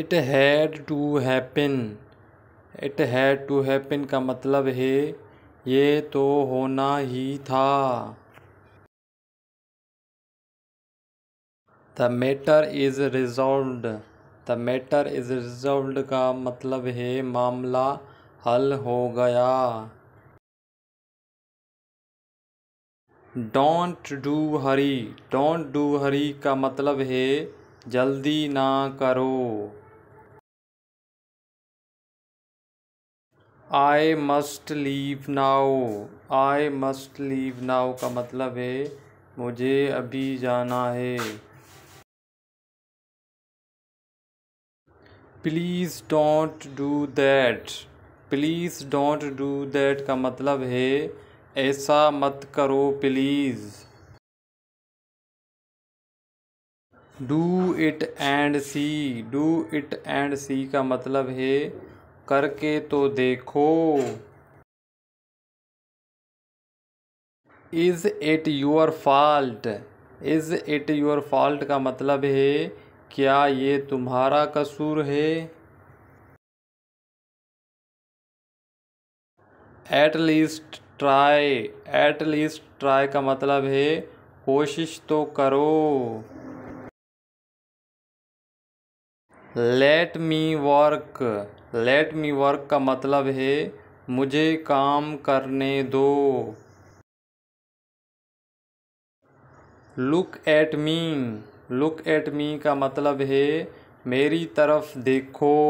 it had to happen it had to happen का मतलब है ये तो होना ही था the matter is resolved the matter is resolved का मतलब है मामला हल हो गया don't do hurry don't do hurry का मतलब है जल्दी ना करो I must leave now I must leave now का मतलब है मुझे अभी जाना है please don't do that please don't do that का मतलब है ऐसा मत करो please do it and see do it and see का मतलब है करके तो देखो is it your fault is it your fault का मतलब है क्या ये तुम्हारा कसूर है at least try at least try का मतलब है कोशिश तो करो let me work let me work का मतलब है मुझे काम करने दो look at me look at me का मतलब है मेरी तरफ देखो